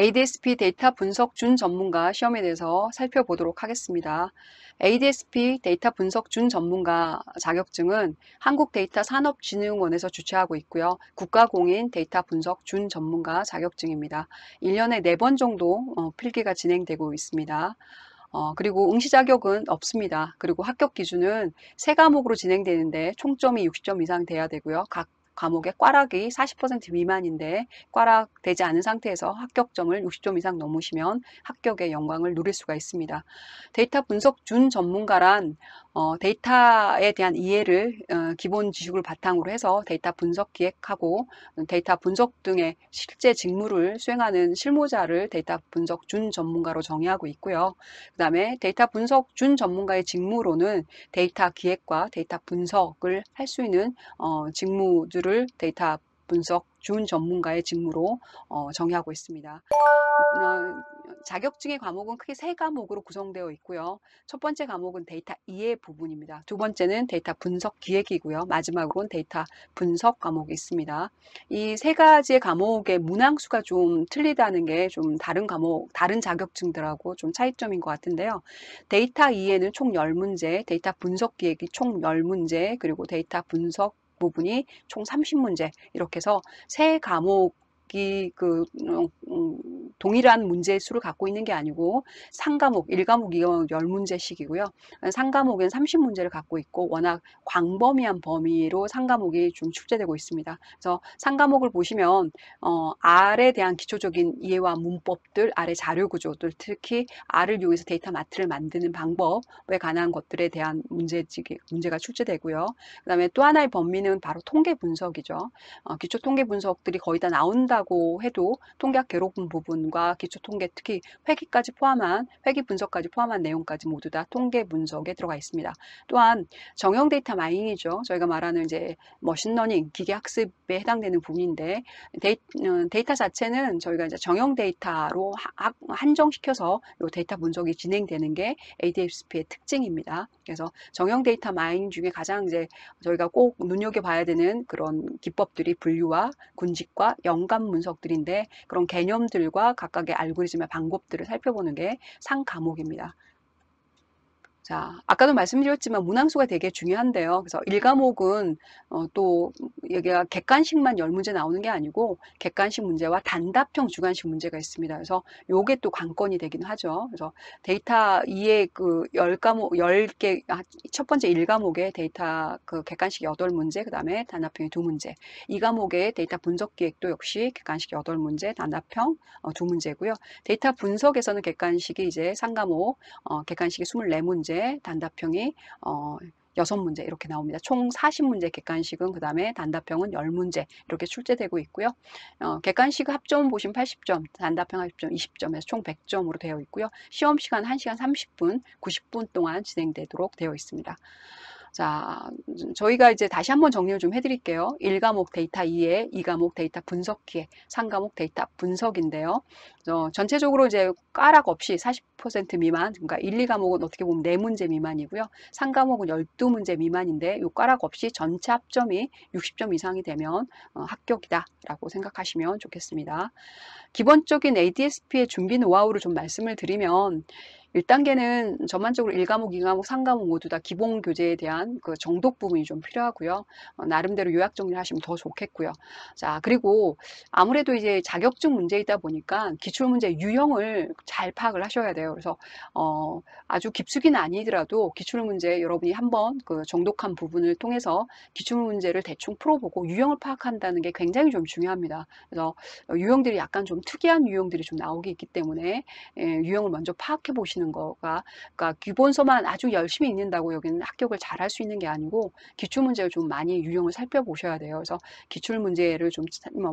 ADSP 데이터 분석 준 전문가 시험에 대해서 살펴보도록 하겠습니다. ADSP 데이터 분석 준 전문가 자격증은 한국데이터산업진흥원에서 주최하고 있고요. 국가공인 데이터 분석 준 전문가 자격증입니다. 1년에 4번 정도 어, 필기가 진행되고 있습니다. 어, 그리고 응시 자격은 없습니다. 그리고 합격 기준은 세 과목으로 진행되는데 총점이 60점 이상 돼야 되고요. 각 과목의 과락이40% 미만인데 과락되지 않은 상태에서 합격점을 60점 이상 넘으시면 합격의 영광을 누릴 수가 있습니다. 데이터 분석 준 전문가란 어, 데이터에 대한 이해를 어, 기본 지식을 바탕으로 해서 데이터 분석 기획하고 데이터 분석 등의 실제 직무를 수행하는 실무자를 데이터 분석 준 전문가로 정의하고 있고요. 그 다음에 데이터 분석 준 전문가의 직무로는 데이터 기획과 데이터 분석을 할 수 있는 어, 직무들을 기술을 데이터 분석 준 전문가의 직무로 어, 정의하고 있습니다. 어, 자격증의 과목은 크게 세 과목으로 구성되어 있고요. 첫 번째 과목은 데이터 이해 부분입니다. 두 번째는 데이터 분석 기획이고요. 마지막으로는 데이터 분석 과목이 있습니다. 이 세 가지의 과목의 문항수가 좀 틀리다는 게 좀 다른 과목, 다른 자격증들하고 좀 차이점인 것 같은데요. 데이터 이해는 총1 0문제 데이터 분석 기획이 총1 0문제 그리고 데이터 분석 부분이 총 30문제 이렇게 해서 세 과목 각기 그 어, 어, 동일한 문제 수를 갖고 있는 게 아니고 상과목, 일과목, 이과목 10문제씩이고요. 상과목은 30문제를 갖고 있고 워낙 광범위한 범위로 상과목이 좀 출제되고 있습니다. 그래서 상과목을 보시면 어, R에 대한 기초적인 이해와 문법들, R의 자료 구조들, 특히 R을 이용해서 데이터 마트를 만드는 방법에 관한 것들에 대한 문제, 지 문제가 출제되고요. 그 다음에 또 하나의 범위는 바로 통계 분석이죠. 어, 기초 통계 분석들이 거의 다 나온다 통계고 해도 통계학 괴 개론 부분과 기초통계 특히 회기까지 포함한 회기 분석까지 포함한 내용까지 모두 다 통계 분석에 들어가 있습니다. 또한 정형 데이터 마이닝이죠. 저희가 말하는 이제 머신러닝 기계학습에 해당되는 부분인데 데이, 어, 데이터 자체는 저희가 이제 정형 데이터로 한정시켜서 이 데이터 분석이 진행되는 게 ADSP의 특징입니다. 그래서 정형 데이터 마이닝 중에 가장 이제 저희가 꼭 눈여겨봐야 되는 그런 기법들이 분류와 군집과 연관 문석들인데 그런 개념들과 각각의 알고리즘의 방법들을 살펴보는 게 상과목입니다. 자, 아까도 말씀드렸지만 문항수가 되게 중요한데요. 그래서 1과목은 어, 또 여기가 객관식만 열 문제 나오는 게 아니고 객관식 문제와 단답형 주관식 문제가 있습니다. 그래서 요게 또 관건이 되긴 하죠. 그래서 데이터 2의 그 10과목 1개첫 아, 번째 1과목에 데이터 그 객관식 8문제, 그다음에 단답형이 2문제. 2과목에 데이터 분석 기획도 역시 객관식 8문제, 단답형 2문제고요. 어, 데이터 분석에서는 객관식이 이제 3과목 어, 객관식이 24문제 단답형이 어, 여섯 문제 이렇게 나옵니다. 총 40문제 객관식은 그 다음에 단답형은 10문제 이렇게 출제되고 있고요. 어, 객관식 합점 보시면 80점, 단답형 합점 20점에서 총 100점으로 되어 있고요. 시험시간 1시간 30분, 90분 동안 진행되도록 되어 있습니다. 자, 저희가 이제 다시 한번 정리를 좀 해드릴게요. 1과목 데이터 이해, 2과목 데이터 분석 기회, 3과목 데이터 분석인데요. 어, 전체적으로 이제 까락 없이 40% 미만, 그러니까 1, 2과목은 어떻게 보면 4문제 미만이고요. 3과목은 12문제 미만인데 요 까락 없이 전체 합점이 60점 이상이 되면 어, 합격이다라고 생각하시면 좋겠습니다. 기본적인 ADSP의 준비 노하우를 좀 말씀을 드리면 1단계는 전반적으로 1과목, 2과목, 3과목 모두 다 기본 교재에 대한 그 정독 부분이 좀 필요하고요. 어, 나름대로 요약 정리를 하시면 더 좋겠고요. 자, 그리고 아무래도 이제 자격증 문제이다 보니까 기출문제 유형을 잘 파악을 하셔야 돼요. 그래서 어, 아주 깊숙이는 아니더라도 기출문제 여러분이 한번 그 정독한 부분을 통해서 기출문제를 대충 풀어보고 유형을 파악한다는 게 굉장히 좀 중요합니다. 그래서 어, 유형들이 약간 좀 특이한 유형들이 좀 나오기 있기 때문에 예, 유형을 먼저 파악해 보시는 가르치는 거가 그러니까 기본서만 아주 열심히 읽는다고 여기는 합격을 잘 할 수 있는 게 아니고 기출 문제를 좀 많이 유형을 살펴보셔야 돼요. 그래서 기출 문제를 좀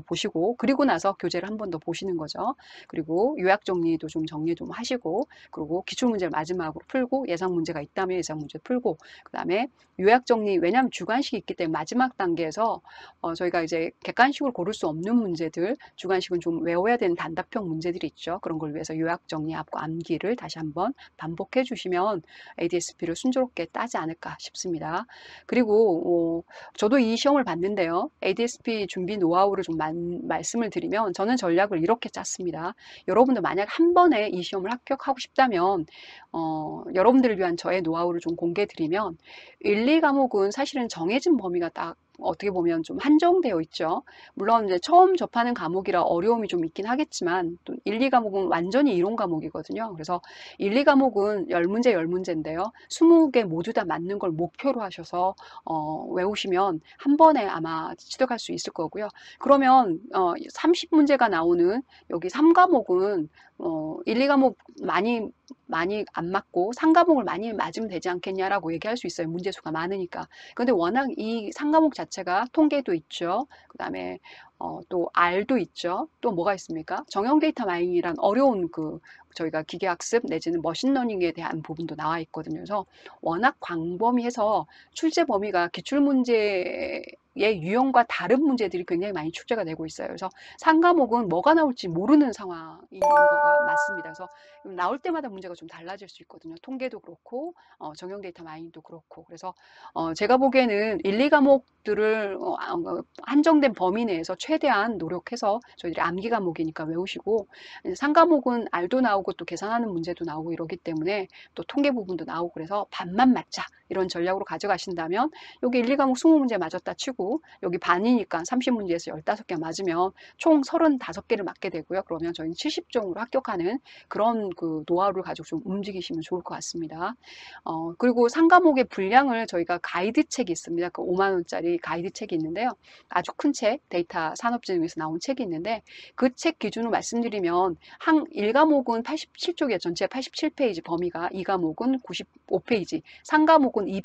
보시고 그리고 나서 교재를 한 번 더 보시는 거죠. 그리고 요약 정리도 좀 정리 좀 하시고 그리고 기출 문제를 마지막으로 풀고 예상 문제가 있다면 예상 문제 풀고 그다음에 요약 정리 왜냐하면 주관식이 있기 때문에 마지막 단계에서 어, 저희가 이제 객관식을 고를 수 없는 문제들 주관식은 좀 외워야 되는 단답형 문제들이 있죠. 그런 걸 위해서 요약 정리하고 암기를 다시 한번 한번 반복해 주시면 ADSP를 순조롭게 따지 않을까 싶습니다. 그리고 어, 저도 이 시험을 봤는데요. ADSP 준비 노하우를 좀 만, 말씀을 드리면 저는 전략을 이렇게 짰습니다. 여러분도 만약 한 번에 이 시험을 합격하고 싶다면 어, 여러분들을 위한 저의 노하우를 좀 공개 드리면 1, 2과목은 사실은 정해진 범위가 딱 어떻게 보면 좀 한정되어 있죠. 물론 이제 처음 접하는 과목이라 어려움이 좀 있긴 하겠지만 또 1, 2과목은 완전히 이론 과목이거든요. 그래서 1, 2과목은 10문제 10문제인데요. 20개 모두 다 맞는 걸 목표로 하셔서 어, 외우시면 한 번에 아마 취득할 수 있을 거고요. 그러면 어, 30문제가 나오는 여기 3과목은 어, 1, 2과목 뭐 많이 많이 안 맞고 3과목을 많이 맞으면 되지 않겠냐라고 얘기할 수 있어요. 문제수가 많으니까. 그런데 워낙 이 3과목 자체가 통계도 있죠. 그 다음에 어, 또 R도 있죠. 또 뭐가 있습니까? 정형 데이터 마이닝이란 어려운 그 저희가 기계학습 내지는 머신러닝에 대한 부분도 나와 있거든요. 그래서 워낙 광범위해서 출제 범위가 기출문제 의 유형과 다른 문제들이 굉장히 많이 출제가 되고 있어요. 그래서 상과목은 뭐가 나올지 모르는 상황인 거가 맞습니다. 그래서 음, 나올 때마다 문제가 좀 달라질 수 있거든요. 통계도 그렇고 어, 정형 데이터 마인도 그렇고 그래서 어, 제가 보기에는 1, 2과목들을 어, 아, 어, 한정된 범위 내에서 최대한 노력해서 저희들이 암기 과목이니까 외우시고 음, 상과목은 알도 나오고 또 계산하는 문제도 나오고 이러기 때문에 또 통계 부분도 나오고 그래서 반만 맞자 이런 전략으로 가져가신다면 여기 1, 2과목 20문제 맞았다 치고 여기 반이니까 30문제에서 15개 맞으면 총 35개를 맞게 되고요. 그러면 저희는 7 0종으로 합격하는 그런 그 노하우를 가지고 좀 움직이시면 좋을 것 같습니다. 어, 그리고 상과목의 분량을 저희가 가이드 책이 있습니다. 그 5만 원짜리 가이드 책이 있는데요. 아주 큰 책, 데이터 산업진흥에서 나온 책이 있는데 그 책 기준으로 말씀드리면 항 1과목은 8 7쪽에 전체 87페이지 범위가 2과목은 95페이지, 3과목은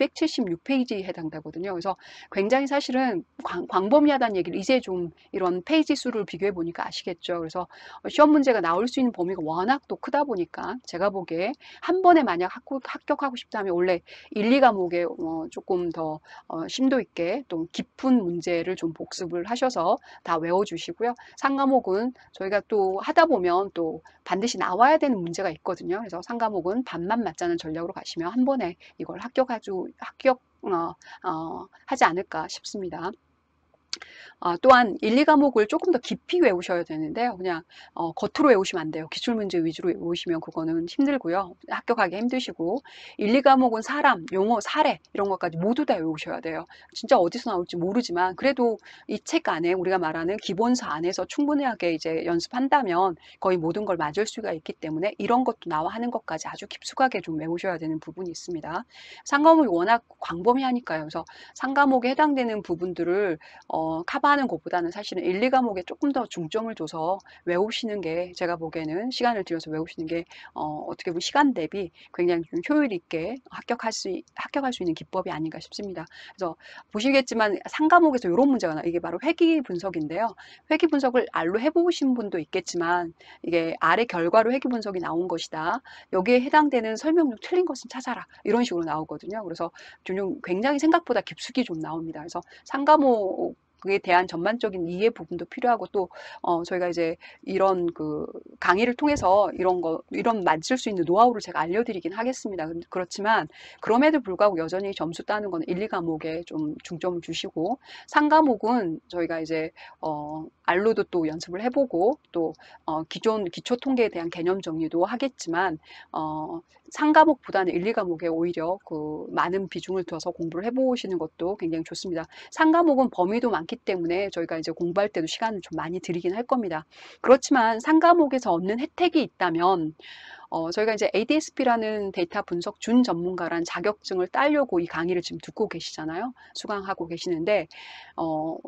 276페이지에 해당되거든요. 그래서 굉장히 사실은 보면은 광, 범위하다는 얘기를 이제 좀 이런 페이지 수를 비교해 보니까 아시겠죠. 그래서 어, 시험 문제가 나올 수 있는 범위가 워낙 또 크다 보니까 제가 보기에 한 번에 만약 합격, 하고 싶다면 원래 1, 2과목에 어, 조금 더 어, 심도 있게 또 깊은 문제를 좀 복습을 하셔서 다 외워주시고요. 3과목은 저희가 또 하다 보면 또 반드시 나와야 되는 문제가 있거든요. 그래서 3과목은 반만 맞자는 전략으로 가시면 한 번에 이걸 합격하주, 합격 어, 어, 하지 않을까 싶습니다. 어, 또한 1, 2과목을 조금 더 깊이 외우셔야 되는데요. 그냥 어, 겉으로 외우시면 안 돼요. 기출문제 위주로 외우시면 그거는 힘들고요. 합격하기 힘드시고 1, 2과목은 사람, 용어, 사례 이런 것까지 모두 다 외우셔야 돼요. 진짜 어디서 나올지 모르지만 그래도 이 책 안에 우리가 말하는 기본서 안에서 충분하게 이제 연습한다면 거의 모든 걸 맞을 수가 있기 때문에 이런 것도 나와 하는 것까지 아주 깊숙하게 좀 외우셔야 되는 부분이 있습니다. 상과목이 워낙 광범위하니까요. 그래서 상과목에 해당되는 부분들을 어, 어, 카바하는 것보다는 사실은 1, 2과목에 조금 더 중점을 줘서 외우시는 게 제가 보기에는 시간을 들여서 외우시는 게 어, 어떻게 보면 시간 대비 굉장히 좀 효율 있게 합격할 수, 합격할 수 있는 기법이 아닌가 싶습니다. 그래서 보시겠지만 3과목에서 이런 문제가 나 이게 바로 회기 분석인데요. 회기 분석을 알로 해보신 분도 있겠지만 이게 아래 결과로 회기 분석이 나온 것이다. 여기에 해당되는 설명력 틀린 것은 찾아라. 이런 식으로 나오거든요. 그래서 굉장히 생각보다 깊숙이 좀 나옵니다. 그래서 3과목 그에 대한 전반적인 이해 부분도 필요하고 또 어, 저희가 이제 이런 그 강의를 통해서 이런 거 이런 만질 수 있는 노하우를 제가 알려드리긴 하겠습니다. 그렇지만 그럼에도 불구하고 여전히 점수 따는 건 1, 2 과목에 좀 중점을 주시고 3 과목은 저희가 이제 어, 알로도 또 연습을 해보고 또 어, 기존 기초 통계에 대한 개념 정리도 하겠지만 어, 상 과목보다는 1, 2 과목에 오히려 그 많은 비중을 둬서 공부를 해보시는 것도 굉장히 좋습니다. 상 과목은 범위도 많기 때문에 저희가 이제 공부할 때도 시간을 좀 많이 드리긴할 겁니다. 그렇지만 상 과목에서 통 얻는 혜택이 있다면 어, 저희가 이제 ADSP라는 데이터 분석 준 전문가란 자격증을 따려고 이 강의를 지금 듣고 계시잖아요. 수강하고 계시는데, 어,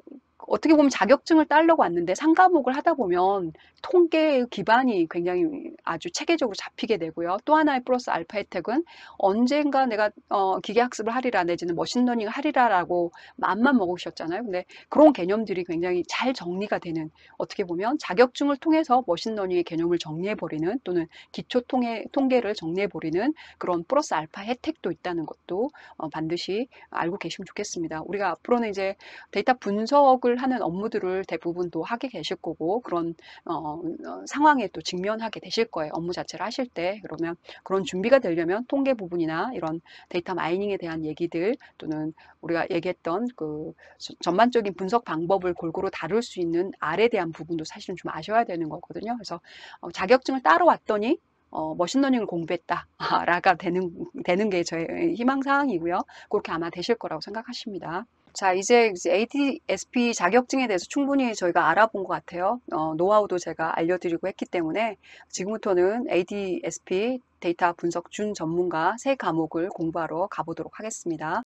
어떻게 보면 자격증을 따려고 왔는데 상과목을 하다 보면 통계 의 기반이 굉장히 아주 체계적으로 잡히게 되고요. 또 하나의 플러스 알파 혜택은 언젠가 내가 어, 기계학습을 하리라 내지는 머신러닝을 하리라라고 마음만 먹으셨잖아요. 근데 그런 개념들이 굉장히 잘 정리가 되는 어떻게 보면 자격증을 통해서 머신러닝의 개념을 정리해버리는 또는 기초 통해, 통계를 정리해버리는 그런 플러스 알파 혜택도 있다는 것도 어, 반드시 알고 계시면 좋겠습니다. 우리가 앞으로는 이제 데이터 분석을 하는 업무들을 대부분 또 하게 계실 거고 그런 어, 어, 상황에 또 직면하게 되실 거예요. 업무 자체를 하실 때 그러면 그런 준비가 되려면 통계 부분이나 이런 데이터 마이닝에 대한 얘기들 또는 우리가 얘기했던 그 전반적인 분석 방법을 골고루 다룰 수 있는 알에 대한 부분도 사실은 좀 아셔야 되는 거거든요. 그래서 어, 자격증을 따러 왔더니 어, 머신러닝을 공부했다 라가 되는 되는 게 저의 희망사항이고요. 그렇게 아마 되실 거라고 생각하십니다. 자, 이제 ATSP 자격증에 대해서 충분히 저희가 알아본 것 같아요. 어, 노하우도 제가 알려드리고 했기 때문에 지금부터는 ATSP 데이터 분석 준 전문가 세 과목을 공부하러 가보도록 하겠습니다.